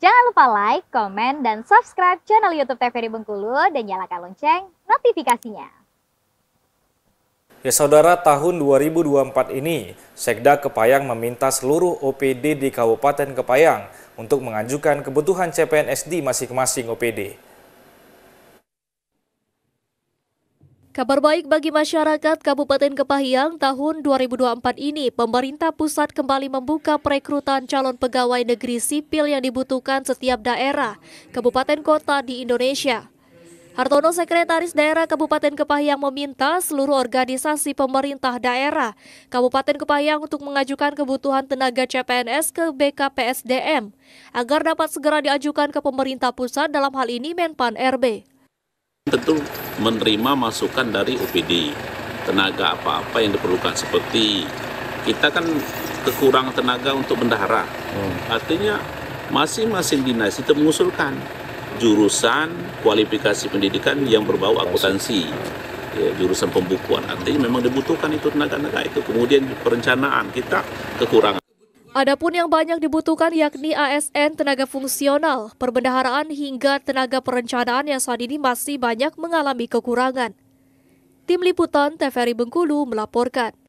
Jangan lupa like, komen, dan subscribe channel YouTube TVRI Bengkulu dan nyalakan lonceng notifikasinya. Ya saudara, tahun 2024 ini Sekda Kepayang meminta seluruh OPD di Kabupaten Kepayang untuk mengajukan kebutuhan CPNS di masing-masing OPD. Kabar baik bagi masyarakat Kabupaten Kepahiang tahun 2024 ini, pemerintah pusat kembali membuka perekrutan calon pegawai negeri sipil yang dibutuhkan setiap daerah, kabupaten kota di Indonesia. Hartono Sekretaris Daerah Kabupaten Kepahiang meminta seluruh organisasi pemerintah daerah Kabupaten Kepahiang untuk mengajukan kebutuhan tenaga CPNS ke BKPSDM agar dapat segera diajukan ke pemerintah pusat dalam hal ini Menpan RB tentu menerima masukan dari OPD tenaga apa-apa yang diperlukan seperti kita kan kekurangan tenaga untuk bendahara hmm. artinya masing-masing dinas itu mengusulkan jurusan kualifikasi pendidikan yang berbau akuntansi ya, jurusan pembukuan artinya memang dibutuhkan itu tenaga-tenaga itu kemudian perencanaan kita kekurangan Adapun yang banyak dibutuhkan yakni ASN tenaga fungsional, perbendaharaan hingga tenaga perencanaan yang saat ini masih banyak mengalami kekurangan. Tim Liputan TVRI Bengkulu melaporkan.